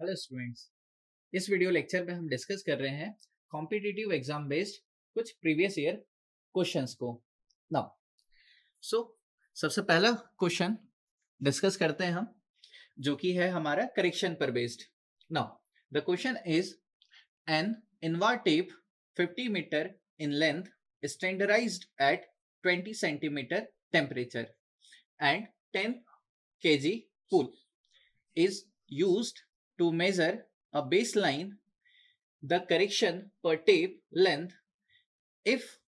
Hello students इस video lecture में हम डिस्कस कर रहे हैं कॉम्पिटिटिव एग्जाम बेस्ड कुछ प्रीवियस ईयर क्वेश्चंस को नाउ सो so, सबसे पहला क्वेश्चन डिस्कस करते हैं हम जो कि है हमारा करेक्शन पर based now the question is an invar tape 50 metre in length standardise at 20 centimetre temperature and 10 g pull is use to measure a baseline, the correction per tape length if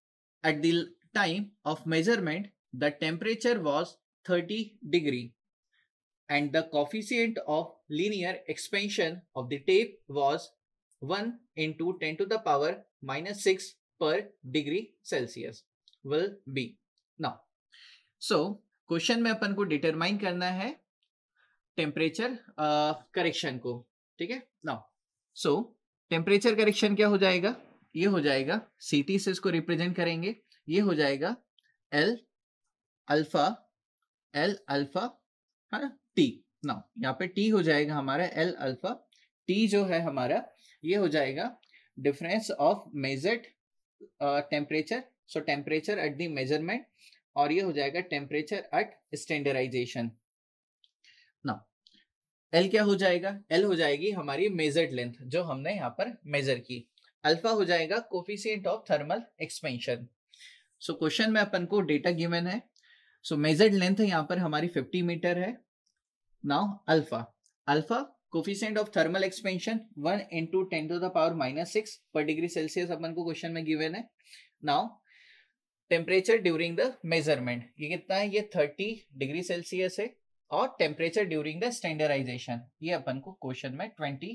at the time of measurement the temperature was 30 degree and the coefficient of linear expansion of the tape was 1 into 10 to the power minus 6 per degree Celsius will be. Now, so question में अपन को determine करना है temperature correction uh, को ठीक है ना सो temperature correction क्या हो जाएगा ये हो जाएगा सी टी से इसको रिप्रेजेंट करेंगे ये हो जाएगा एल अल्फा एल अल्फा है ना टी ना यहाँ पे टी हो जाएगा हमारा एल अल्फा टी जो है हमारा ये हो जाएगा difference of measured temperature so temperature at the measurement और ये हो जाएगा टेम्परेचर एट स्टैंडर्डाइजेशन ना एल क्या हो जाएगा एल हो जाएगी हमारी मेजर्ड लेंथ जो हमने यहाँ पर मेजर की अल्फा हो जाएगा coefficient of thermal expansion so question में अपन को डेटा गिवन है सो मेजर्ड लेंथ यहाँ पर हमारी 50 मीटर है now alpha alpha coefficient of thermal expansion one into ten to the power minus six per degree Celsius अपन को क्वेश्चन में गिवन है now temperature during the measurement ये कितना है ये थर्टी डिग्री सेल्सियस है और टेम्परेचर ड्यूरिंग द स्टैंडर्डाइजेशन ये अपन को क्वेश्चन में ट्वेंटी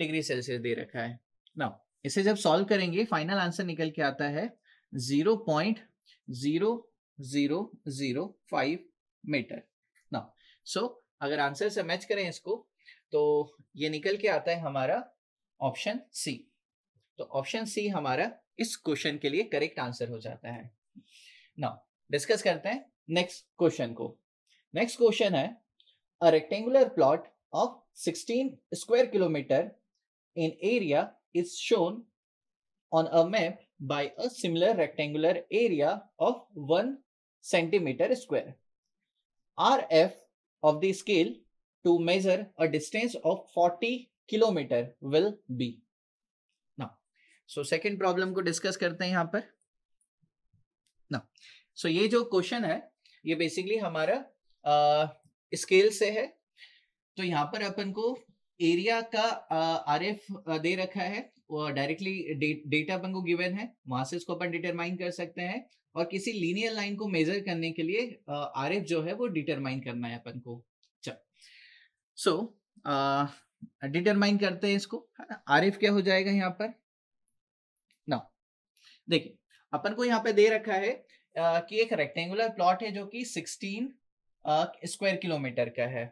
डिग्री सेल्सियस दे रखा है ना इसे जब सॉल्व करेंगे फाइनल आंसर निकल के आता है zero point zero zero zero five metre ना सो अगर आंसर से मैच करें इसको तो ये निकल के आता है हमारा ऑप्शन सी तो ऑप्शन सी हमारा इस क्वेश्चन के लिए करेक्ट आंसर हो जाता है ना डिस्कस करते हैं नेक्स्ट क्वेश्चन को नेक्स्ट क्वेश्चन है a rectangular plot of 16 square kilometre in area is shown on a map by a similar rectangular area of 1 centimetre square R F of the scale to measure a distance of 40 kilometre will be ना so second problem को discuss करते हैं यहां पर ना सो ये जो question है ये बेसिकली हमारा स्केल से है तो यहाँ पर अपन को एरिया का आर एफ दे रखा है डायरेक्टली डेटा अपन को गिवन है वहां से इसको अपन डिटरमाइन कर सकते हैं और किसी लीनियर लाइन को मेजर करने के लिए आर एफ जो है वो डिटरमाइन करना है अपन को चलो सो डिटरमाइन करते हैं इसको आर एफ क्या हो जाएगा यहाँ पर ना देखिए अपन को यहाँ पे दे रखा है uh, कि एक रेक्टेंगुलर प्लॉट है जो कि 16 स्क्वायर किलोमीटर का है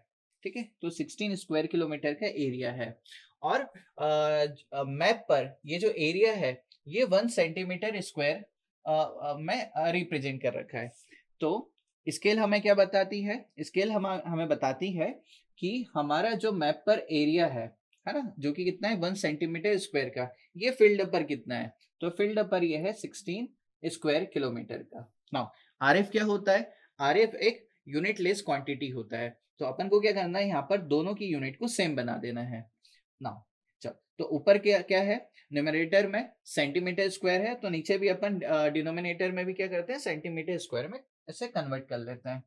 ठीक है तो 16 स्क्वायर किलोमीटर का एरिया है और मैप पर ये जो एरिया है ये वन सेंटीमीटर स्क्वायर में रिप्रेजेंट कर रखा है तो स्केल हमें क्या बताती है स्केल हम हमें बताती है कि हमारा जो मैप पर एरिया है है ना जो कि कितना है वन सेंटीमीटर स्क्वायर का ये फील्ड पर कितना है तो फील्ड पर यह है सिक्सटीन स्क्वायर किलोमीटर का नाउ आर क्या होता है आर एक यूनिट लेस क्वांटिटी होता है तो अपन को क्या करना है यहाँ पर दोनों की यूनिट को सेम बना देना है ना चल तो ऊपर क्या क्या है न्यूमिनेटर में सेंटीमीटर स्क्वायर है तो नीचे भी अपन डिनोमिनेटर में भी क्या करते हैं सेंटीमीटर स्क्वायर में ऐसे कन्वर्ट कर लेते हैं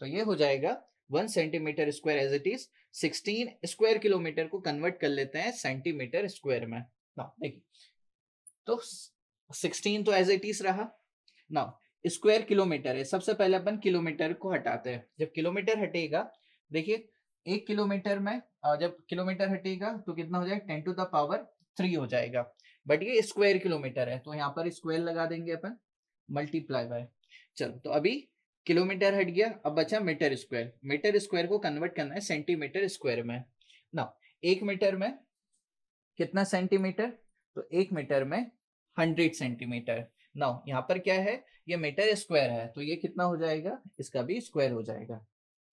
तो ये हो जाएगा one centimetre square as it is sixteen square kilometre को कन्वर्ट कर लेते हैं सेंटीमीटर स्क्वायर में ना देखिए तो सिक्सटीन तो एज इट इज रहा ना स्क्वायर किलोमीटर है सबसे पहले अपन किलोमीटर को हटाते हैं जब किलोमीटर हटेगा देखिए एक किलोमीटर में जब किलोमीटर हटेगा तो कितना हो जाएगा ten to the power three हो जाएगा बट ये स्क्वायर किलोमीटर है तो यहाँ पर स्क्वायर लगा देंगे अपन मल्टीप्लाई बाय चलो तो अभी किलोमीटर हट गया अब बचा मीटर स्क्वायर मीटर स्क्वायर को कन्वर्ट करना है सेंटीमीटर स्क्वायर में ना एक मीटर में कितना सेंटीमीटर तो एक मीटर में हंड्रेड सेंटीमीटर नाउ यहाँ पर क्या है ये मीटर स्क्वायर है तो ये कितना हो जाएगा इसका भी स्क्वायर हो जाएगा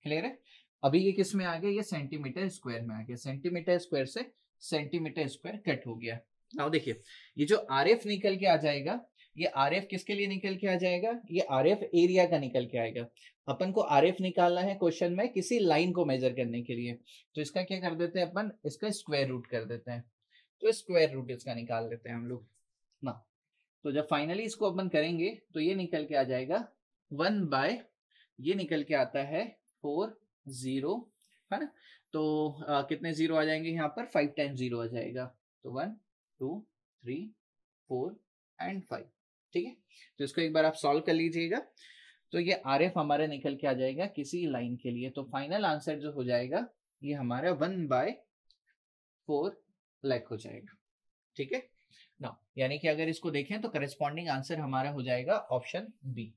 क्लियर है अभी ये किस में आ गया ये सेंटीमीटर स्क्वायर में आ गया सेंटीमीटर स्क्वायर से सेंटीमीटर स्क्वायर कट हो गया नाउ देखिए ये जो आर निकल के आ जाएगा ये आर किसके लिए निकल के आ जाएगा ये आर एरिया का निकल के आएगा अपन को आर निकालना है क्वेश्चन में किसी लाइन को मेजर करने के लिए तो इसका क्या कर देते हैं अपन इसका स्क्वायर रूट कर देते हैं तो स्क्वायर रूट इसका निकाल लेते हैं हम लोग ना तो जब फाइनली इसको अपन करेंगे तो ये निकल के आ जाएगा वन बाय ये निकल के आता है फोर जीरो है ना तो आ, कितने जीरो आ जाएंगे यहाँ पर फाइव टाइम जीरो आ जाएगा तो one two three four and five ठीक है तो इसको एक बार आप सॉल्व कर लीजिएगा तो ये आर एफ हमारे निकल के आ जाएगा किसी लाइन के लिए तो फाइनल आंसर जो हो जाएगा ये हमारा वन बाय फोर लैक हो जाएगा ठीक है ना यानी कि अगर इसको देखें तो करेस्पॉन्डिंग आंसर हमारा हो जाएगा ऑप्शन बी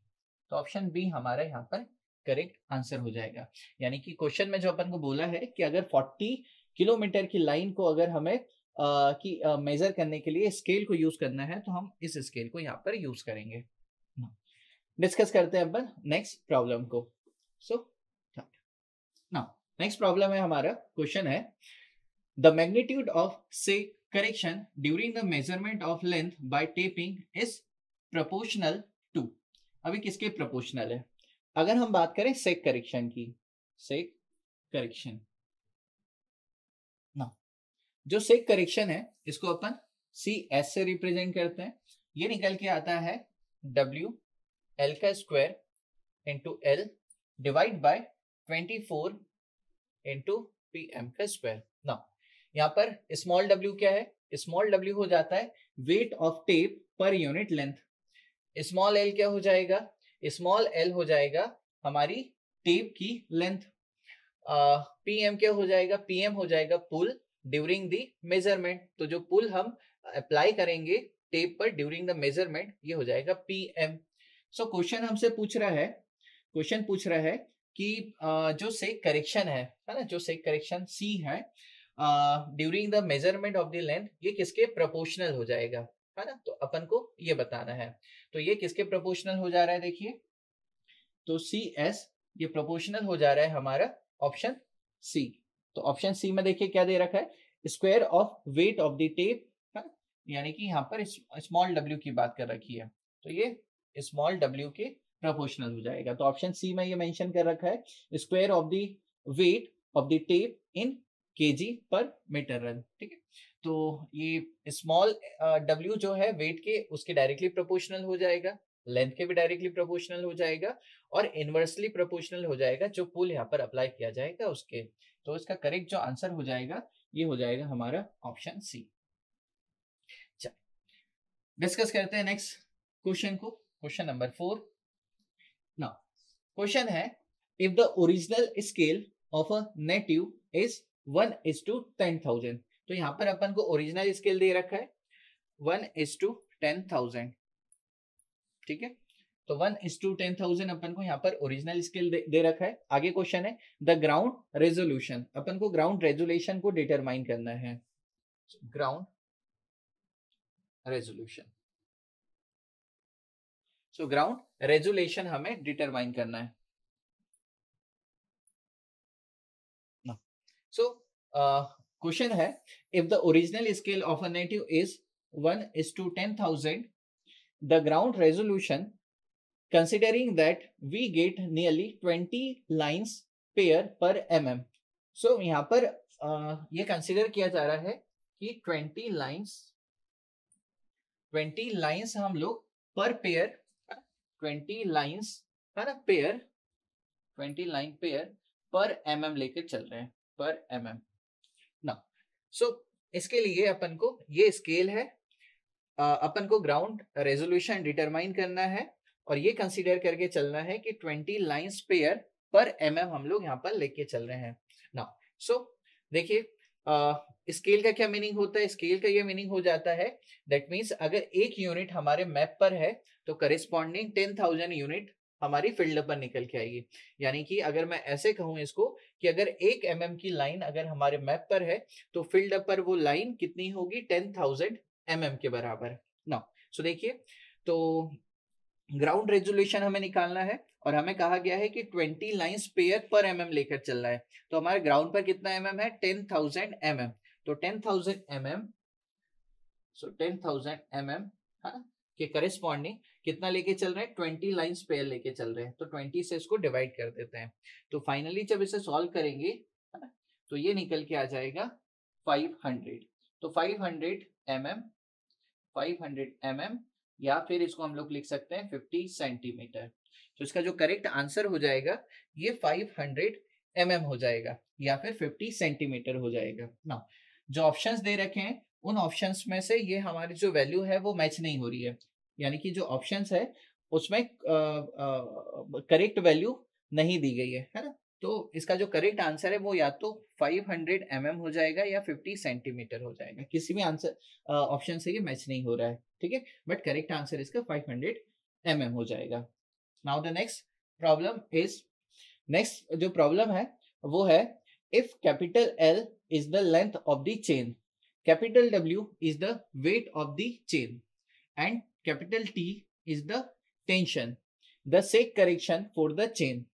तो ऑप्शन बी हमारा यहाँ पर करेक्ट आंसर हो जाएगा यानी कि क्वेश्चन में जो अपन को बोला है कि अगर 40 किलोमीटर की लाइन को अगर हमें आ, की मेजर करने के लिए स्केल को यूज करना है तो हम इस स्केल को यहाँ पर यूज करेंगे डिस्कस करते हैं अपन नेक्स्ट प्रॉब्लम को सो ना नेक्स्ट प्रॉब्लम है हमारा क्वेश्चन है द मैग्नीट्यूड ऑफ से Correction during the measurement of length by taping is proportional to. अभी किसके proportional है अगर हम बात करें sec correction की sec correction ना जो sec correction है इसको अपन सी एस से रिप्रेजेंट करते हैं ये निकल के आता है W L का square into L divide by twenty four into P M का स्क्वायर ना यहाँ पर स्मॉल डब्ल्यू क्या है स्मॉल डब्ल्यू हो जाता है weight of tape per unit length small L क्या हो जाएगा स्मॉल एल हो जाएगा हमारी टेप की लेंथ पीएम क्या हो जाएगा पीएम हो जाएगा पुल ड्यूरिंग द मेजरमेंट तो जो पुल हम अप्लाई करेंगे टेप पर ड्यूरिंग द मेजरमेंट ये हो जाएगा पीएम सो क्वेश्चन हमसे पूछ रहा है क्वेश्चन पूछ रहा है कि uh, जो सेक करेक्शन है है ना जो सेक करेक्शन सी है during the measurement of the length ये किसके प्रोपोर्शनल हो जाएगा है ना तो अपन को ये बताना है तो ये किसके प्रोपोर्शनल हो जा रहा है देखिए तो सी एस ये प्रोपोर्शनल हो जा रहा है हमारा ऑप्शन सी तो ऑप्शन सी में देखिए क्या दे रखा है square of weight of the tape यानी कि यहाँ पर स्मॉल डब्ल्यू की बात कर रखी है तो ये स्मॉल डब्ल्यू के प्रोपोर्शनल हो जाएगा तो ऑप्शन सी में ये मेंशन कर रखा है square of the weight of the tape in के पर मीटर रन ठीक है तो ये स्मॉल डब्ल्यू जो है वेट के उसके डायरेक्टली प्रोपोर्शनल हो जाएगा लेंथ के भी डायरेक्टली प्रोपोर्शनल हो जाएगा और इनवर्सली प्रोपोर्शनल हो जाएगा जो पुल यहाँ पर अप्लाई किया जाएगा उसके तो इसका करेक्ट जो आंसर हो जाएगा ये हो जाएगा हमारा ऑप्शन सी डिस्कस करते हैं नेक्स्ट क्वेश्चन को क्वेश्चन नंबर फोर ना क्वेश्चन है if the original scale of a native is one is to ten thousand तो यहां पर अपन को ओरिजिनल स्केल दे रखा है one is to ten thousand ठीक है तो one is to ten thousand अपन को यहां पर ओरिजिनल स्केल दे, दे रखा है आगे क्वेश्चन है द ग्राउंड रेजोल्यूशन अपन को ग्राउंड रेजोल्यूशन को डिटरमाइन करना है ground resolution so ground resolution हमें डिटरमाइन करना है सो so, क्वेश्चन है if the original scale of a native is one is to ten thousand the ground resolution considering that we get nearly twenty lines pair per M M so यहाँ पर uh, ये consider किया जा रहा है कि twenty lines twenty lines हम लोग पर पेयर ट्वेंटी लाइन्स है ना pair twenty line pair per M M लेकर चल रहे हैं पर एम एम ना सो so, इसके लिए अपन को ये स्केल है अपन को ग्राउंड रेजोल्यूशन डिटरमाइन करना है और ये कंसीडर करके चलना है कि 20 lines pair per M mm हम लोग यहाँ पर लेके चल रहे हैं ना सो देखिए स्केल का क्या मीनिंग होता है स्केल का ये मीनिंग हो जाता है दैट मीन्स अगर एक यूनिट हमारे मैप पर है तो करिस्पॉन्डिंग टेन थाउजेंड यूनिट हमारी फील्ड पर निकल के आएगी यानी कि अगर मैं ऐसे कहूँ इसको कि अगर एक एम mm की लाइन अगर हमारे मैप पर है तो फील्ड पर वो लाइन कितनी होगी टेन थाउजेंड एम के बराबर ना सो देखिए तो ग्राउंड रेजोल्यूशन हमें निकालना है और हमें कहा गया है कि 20 lines pair per M mm लेकर चलना है तो हमारे ग्राउंड पर कितना एम mm है 10,000 थाउजेंड mm. तो 10,000 thousand M so ten thousand M है ना के करेस्पॉन्डिंग कितना लेके चल रहे हैं ट्वेंटी लाइन्स पेयर लेके चल रहे हैं तो ट्वेंटी से इसको डिवाइड कर देते हैं तो फाइनली जब इसे सॉल्व करेंगे तो ये निकल के आ जाएगा फाइव हंड्रेड तो five hundred M M five hundred M M या फिर इसको हम लोग लिख सकते हैं फिफ्टी सेंटीमीटर तो इसका जो करेक्ट आंसर हो जाएगा ये फाइव हंड्रेड एम एम हो जाएगा या फिर फिफ्टी सेंटीमीटर हो जाएगा ना जो ऑप्शन दे रखे हैं उन ऑप्शंस में से ये हमारी जो वैल्यू है वो मैच नहीं हो रही है यानी कि जो ऑप्शन है उसमें करेक्ट वैल्यू नहीं दी गई है है ना तो इसका जो करेक्ट आंसर है वो या तो 500 हंड्रेड mm हो जाएगा या 50 सेंटीमीटर हो जाएगा किसी भी आंसर ऑप्शन से ये मैच नहीं हो रहा है ठीक है बट करेक्ट आंसर इसका 500 हंड्रेड mm हो जाएगा now the next problem is next जो प्रॉब्लम है वो है if capital L is the length of the chain capital W is the weight of the chain and capital T is the tension, the sec correction for the chain.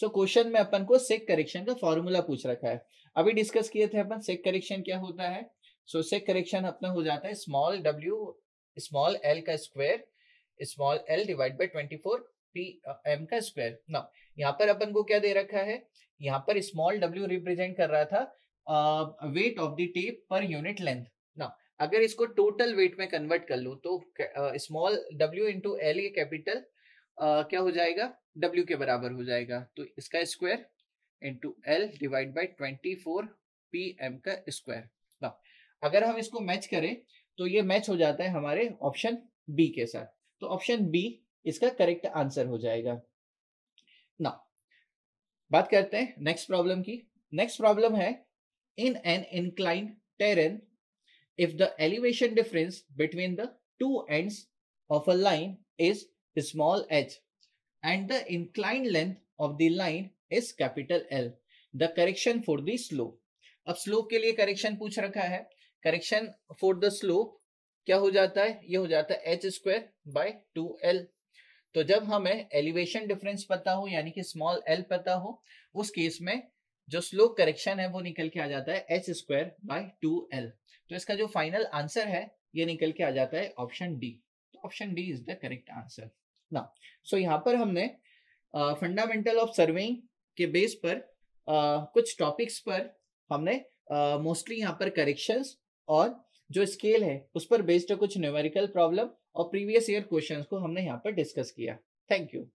so, question में अपन को sec correction का formula पूछ रखा है अभी discuss किए थे अपन sec correction क्या होता है So sec correction अपना हो जाता है स्मॉल w, small एल का square small L divided by twenty four का square. Now यहाँ पर अपन को क्या दे रखा है यहाँ पर स्मॉल डब्ल्यू रिप्रेजेंट कर रहा था weight of the tape per unit length अगर इसको टोटल वेट में कन्वर्ट कर लूँ तो स्मॉल डब्ल्यू इंटू एल ये कैपिटल क्या हो जाएगा डब्ल्यू के बराबर हो जाएगा तो इसका square into L divide by twenty four P M का स्क्वायर अगर हम इसको मैच करें तो ये मैच हो जाता है हमारे ऑप्शन बी के साथ तो ऑप्शन बी इसका करेक्ट आंसर हो जाएगा ना बात करते हैं नेक्स्ट प्रॉब्लम की नेक्स्ट प्रॉब्लम है in an inclined terrain if the elevation difference between the two ends of a line is small h and the inclined length of the line is capital L. The correction for the slope. अब slope के लिए correction पूछ रखा है correction for the slope क्या हो जाता है ये हो जाता है H square by two L तो जब हमें एलिवेशन डिफरेंस पता हो यानी कि स्मॉल एल पता हो उस केस में जो स्लो करेक्शन है वो निकल के आ जाता है H square by two L तो इसका जो फाइनल आंसर है ये निकल के आ जाता है ऑप्शन डी तो option D is the correct answer ना सो यहाँ पर हमने फंडामेंटल ऑफ सर्विंग के बेस पर uh, कुछ टॉपिक्स पर हमने मोस्टली uh, यहाँ पर करेक्शंस और जो स्केल है उस पर बेस्ड कुछ न्यूमेरिकल प्रॉब्लम और प्रीवियस ईयर क्वेश्चंस को हमने यहाँ पर डिस्कस किया थैंक यू